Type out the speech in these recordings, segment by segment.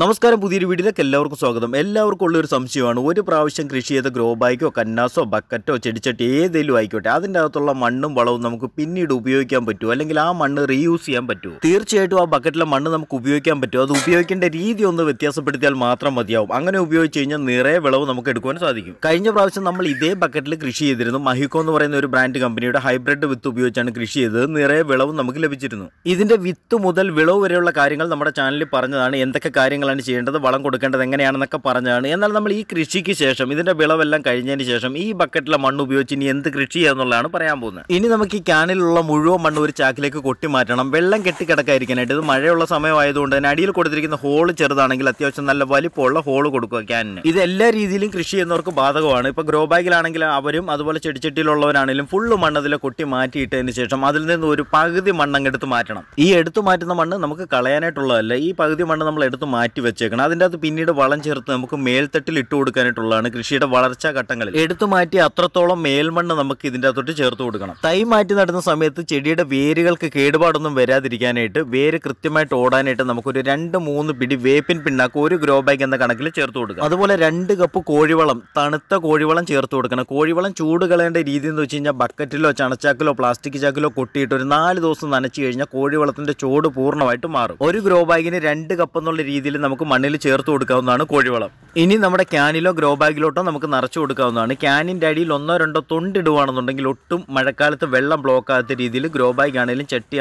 നമസ്കാരം പുതിയൊരു വീഡിയോയിലേക്ക് എല്ലാവർക്കും സ്വാഗതം എല്ലാവർക്കും ഉള്ളൊരു സംശയമാണ് ഒരു പ്രാവശ്യം കൃഷി ചെയ്ത ഗ്രോ ബാഗോ കന്നാസോ ബക്കറ്റോ ചെടിച്ചട്ടി ഏതെങ്കിലും ആയിക്കോട്ടെ അതിൻ്റെ അകത്തുള്ള മണ്ണും വളവും നമുക്ക് പിന്നീട് ഉപയോഗിക്കാൻ പറ്റുമോ അല്ലെങ്കിൽ ആ മണ്ണ് റീയൂസ് ചെയ്യാൻ പറ്റുമോ തീർച്ചയായിട്ടും ആ ബക്കറ്റിലെ മണ്ണ് നമുക്ക് ഉപയോഗിക്കാൻ പറ്റുമോ അത് ഉപയോഗിക്കേണ്ട രീതി ഒന്ന് വ്യത്യാസപ്പെടുത്തിയാൽ മാത്രം മതിയാവും അങ്ങനെ ഉപയോഗിച്ച് കഴിഞ്ഞാൽ നിറയെ വിളവ് നമുക്ക് എടുക്കുവാൻ സാധിക്കും കഴിഞ്ഞ പ്രാവശ്യം നമ്മൾ ഇതേ ബക്കറ്റിൽ കൃഷി ചെയ്തിരുന്നു മഹിക്കോ എന്ന് പറയുന്ന ഒരു ബ്രാൻഡ് കമ്പനിയുടെ ഹൈബ്രിഡ് വിത്ത് ഉപയോഗിച്ചാണ് കൃഷി ചെയ്തത് നിറയെ വിളവും നമുക്ക് ലഭിച്ചിരുന്നു ഇതിന്റെ വിത്ത് മുതൽ വിളവ് വരെയുള്ള കാര്യങ്ങൾ നമ്മുടെ ചാനലിൽ പറഞ്ഞതാണ് എന്തൊക്കെ കാര്യങ്ങൾ കാര്യങ്ങളാണ് ചെയ്യേണ്ടത് വളം കൊടുക്കേണ്ടത് എങ്ങനെയാണെന്നൊക്കെ പറഞ്ഞാണ് എന്നാൽ നമ്മൾ ഈ കൃഷിക്ക് ശേഷം ഇതിൻ്റെ വിളവെല്ലാം കഴിഞ്ഞതിന് ശേഷം ഈ ബക്കറ്റിലെ മണ്ണ് ഉപയോഗിച്ച് ഇനി എന്ത് കൃഷി എന്നുള്ളതാണ് പറയാൻ പോകുന്നത് ഇനി നമുക്ക് ഈ ക്യാനിലുള്ള മുഴുവൻ മണ്ണ് ഒരു ചാക്കിലേക്ക് കൊട്ടി മാറ്റണം വെള്ളം കെട്ടിക്കിടക്കാതിരിക്കാനായിട്ട് ഇത് മഴയുള്ള സമയമായതുകൊണ്ട് തന്നെ അടിയിൽ കൊടുത്തിരിക്കുന്ന ഹോൾ ചെറുതാണെങ്കിൽ അത്യാവശ്യം നല്ല വലിപ്പമുള്ള ഹോൾ കൊടുക്കുക ക്യാനിന് ഇത് എല്ലാ രീതിയിലും കൃഷി ചെയ്യുന്നവർക്ക് ബാധകമാണ് ഇപ്പോൾ ഗ്രോ ബാഗിലാണെങ്കിൽ അവരും അതുപോലെ ചെടിച്ചട്ടിയിലുള്ളവരാണെങ്കിലും ഫുള്ള് മണ്ണ് അതിലെ കൊട്ടി മാറ്റിയിട്ടതിന് ശേഷം അതിൽ നിന്ന് ഒരു പകുതി മണ്ണ് അങ്ങ് എടുത്ത് മാറ്റണം ഈ എടുത്തു മാറ്റുന്ന മണ്ണ് നമുക്ക് കളയാനായിട്ടുള്ളതല്ല ഈ പകുതി മണ്ണ് നമ്മൾ എടുത്ത് മാറ്റി മാറ്റി വെച്ചേക്കണം അതിൻ്റെ അത് പിന്നീട് വളം ചേർത്ത് നമുക്ക് മേൽത്തട്ടിൽ ഇട്ട് കൊടുക്കാനായിട്ടുള്ളതാണ് കൃഷിയുടെ വളർച്ചാ ഘട്ടങ്ങളിൽ എടുത്തു മാറ്റി അത്രത്തോളം മേൽമണ്ണ് നമുക്ക് ഇതിൻ്റെ അകത്തോട്ട് ചേർത്ത് കൊടുക്കണം തൈ മാറ്റി നടുന്ന സമയത്ത് ചെടിയുടെ വേരുകൾക്ക് കേടുപാടൊന്നും വരാതിരിക്കാനായിട്ട് വേര് കൃത്യമായിട്ട് ഓടാനായിട്ട് നമുക്കൊരു രണ്ട് മൂന്ന് പിടി വേപ്പിൻ പിണ്ണാക്ക് ഒരു ഗ്രോ ബാഗ് എന്ന കണക്കിൽ ചേർത്ത് കൊടുക്കുക അതുപോലെ രണ്ട് കപ്പ് കോഴിവളം തണുത്ത കോഴിവളം ചേർത്ത് കൊടുക്കണം കോഴിവളം ചൂട് കളയേണ്ട രീതി എന്ന് വെച്ച് കഴിഞ്ഞാൽ ബക്കറ്റിലോ ചണച്ചാക്കിലോ പ്ലാസ്റ്റിക് ചാക്കിലോ കൊട്ടിയിട്ട് ഒരു നാല് ദിവസം നനച്ചു കഴിഞ്ഞാൽ കോഴിവളത്തിൻ്റെ ചൂട് പൂർണ്ണമായിട്ട് മാറും ഒരു ഗ്രോ ബാഗിന് രണ്ട് കപ്പ് എന്നുള്ള രീതിയിൽ നമുക്ക് മണ്ണിൽ ചേർത്ത് കൊടുക്കാവുന്നതാണ് കോഴിവളം ഇനി നമ്മുടെ ക്യാനിലോ ഗ്രോ ബാഗിലോട്ടോ നമുക്ക് നിറച്ചു കൊടുക്കാവുന്നതാണ് ക്യാനിൻ്റെ അടിയിൽ ഒന്നോ രണ്ടോ തൊണ്ടിടുവാണെന്നുണ്ടെങ്കിൽ ഒട്ടും മഴക്കാലത്ത് വെള്ളം ബ്ലോക്ക് ആകാത്ത രീതിയിൽ ഗ്രോ ബാഗ് ആണെങ്കിലും ചട്ടി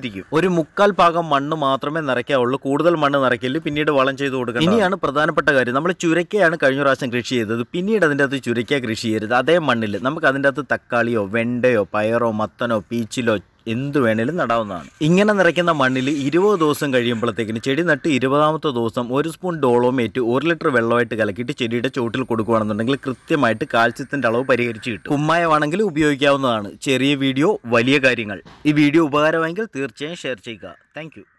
ഇരിക്കും ഒരു മുക്കാൽ ഭാഗം മണ്ണ് മാത്രമേ നിറയ്ക്കാവുള്ളൂ കൂടുതൽ മണ്ണ് നിറയ്ക്കില്ല പിന്നീട് വളം ചെയ്ത് കൊടുക്കണം ഇനിയാണ് പ്രധാനപ്പെട്ട കാര്യം നമ്മൾ ചുരക്കയാണ് കഴിഞ്ഞ പ്രാവശ്യം കൃഷി ചെയ്തത് പിന്നീട് അതിൻ്റെ അകത്ത് ചുരക്ക കൃഷി ചെയ്യരുത് അതേ മണ്ണിൽ നമുക്ക് അതിൻ്റെ അകത്ത് തക്കാളിയോ വെണ്ടയോ പയറോ മത്തനോ പീച്ചിലോ എന്ത് വേണേലും നടാവുന്നതാണ് ഇങ്ങനെ നിറയ്ക്കുന്ന മണ്ണിൽ ഇരുപത് ദിവസം കഴിയുമ്പോഴത്തേക്കിന് ചെടി നട്ട് ഇരുപതാമത്തെ ദിവസം ഒരു സ്പൂൺ ഡോളോമേറ്റ് ഒരു ലിറ്റർ വെള്ളമായിട്ട് കലക്കിയിട്ട് ചെടിയുടെ ചുവട്ടിൽ കൊടുക്കുകയാണെന്നുണ്ടെങ്കിൽ കൃത്യമായിട്ട് കാൽസ്യത്തിൻ്റെ അളവ് പരിഹരിച്ച് കിട്ടും ഉമ്മായമാണെങ്കിൽ ഉപയോഗിക്കാവുന്നതാണ് ചെറിയ വീഡിയോ വലിയ കാര്യങ്ങൾ ഈ വീഡിയോ ഉപകാരമായെങ്കിൽ തീർച്ചയായും ഷെയർ ചെയ്യുക താങ്ക്